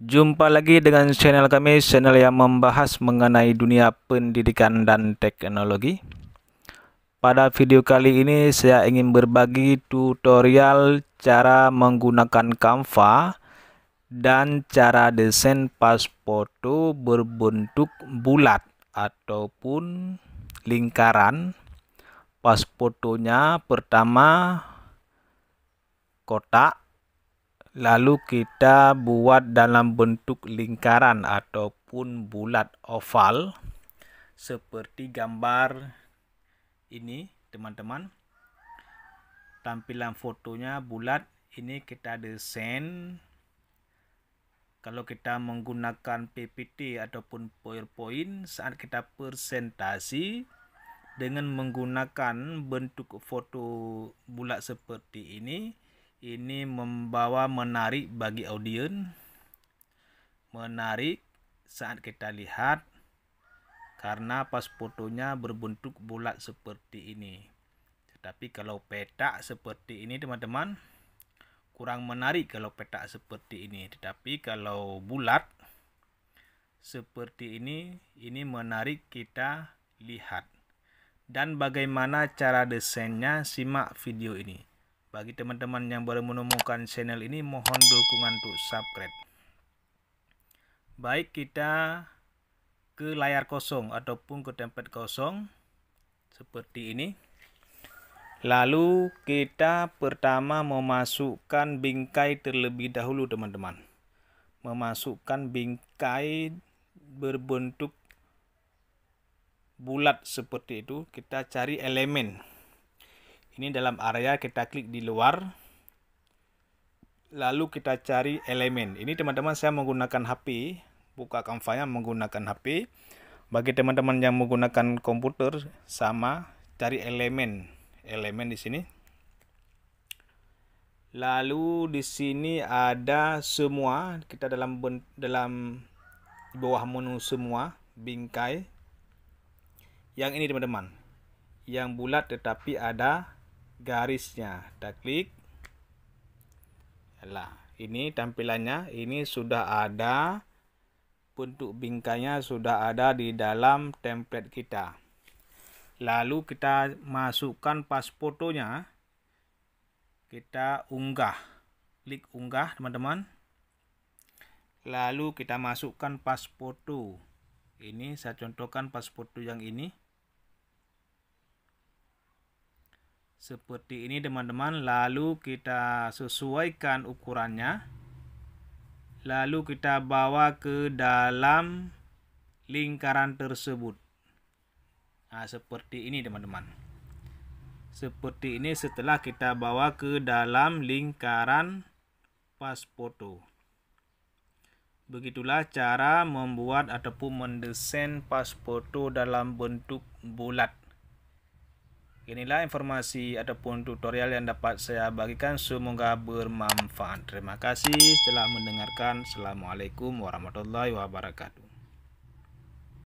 Jumpa lagi dengan channel kami, channel yang membahas mengenai dunia pendidikan dan teknologi. Pada video kali ini saya ingin berbagi tutorial cara menggunakan Canva dan cara desain pas foto berbentuk bulat ataupun lingkaran. Pas fotonya pertama kotak Lalu kita buat dalam bentuk lingkaran ataupun bulat oval seperti gambar ini teman-teman. Tampilan fotonya bulat, ini kita desain. Kalau kita menggunakan PPT ataupun PowerPoint saat kita presentasi dengan menggunakan bentuk foto bulat seperti ini ini membawa menarik bagi audien menarik saat kita lihat karena pas fotonya berbentuk bulat seperti ini tetapi kalau petak seperti ini teman-teman kurang menarik kalau petak seperti ini tetapi kalau bulat seperti ini ini menarik kita lihat dan bagaimana cara desainnya simak video ini bagi teman-teman yang baru menemukan channel ini mohon dukungan untuk subscribe. Baik, kita ke layar kosong ataupun ke template kosong seperti ini. Lalu kita pertama memasukkan bingkai terlebih dahulu teman-teman. Memasukkan bingkai berbentuk bulat seperti itu. Kita cari elemen ini dalam area kita klik di luar lalu kita cari elemen ini teman-teman saya menggunakan HP buka kampanye menggunakan HP bagi teman-teman yang menggunakan komputer sama cari elemen elemen di sini lalu di sini ada semua kita dalam dalam bawah menu semua bingkai yang ini teman-teman yang bulat tetapi ada garisnya kita klik lah ini tampilannya ini sudah ada bentuk bingkainya sudah ada di dalam template kita lalu kita masukkan pas fotonya kita unggah klik unggah teman-teman lalu kita masukkan pas foto ini saya contohkan pas foto yang ini seperti ini teman-teman lalu kita sesuaikan ukurannya lalu kita bawa ke dalam lingkaran tersebut nah, seperti ini teman-teman seperti ini setelah kita bawa ke dalam lingkaran pas foto begitulah cara membuat ataupun mendesain pas foto dalam bentuk bulat Inilah informasi ataupun tutorial yang dapat saya bagikan semoga bermanfaat. Terima kasih telah mendengarkan. Assalamualaikum warahmatullahi wabarakatuh.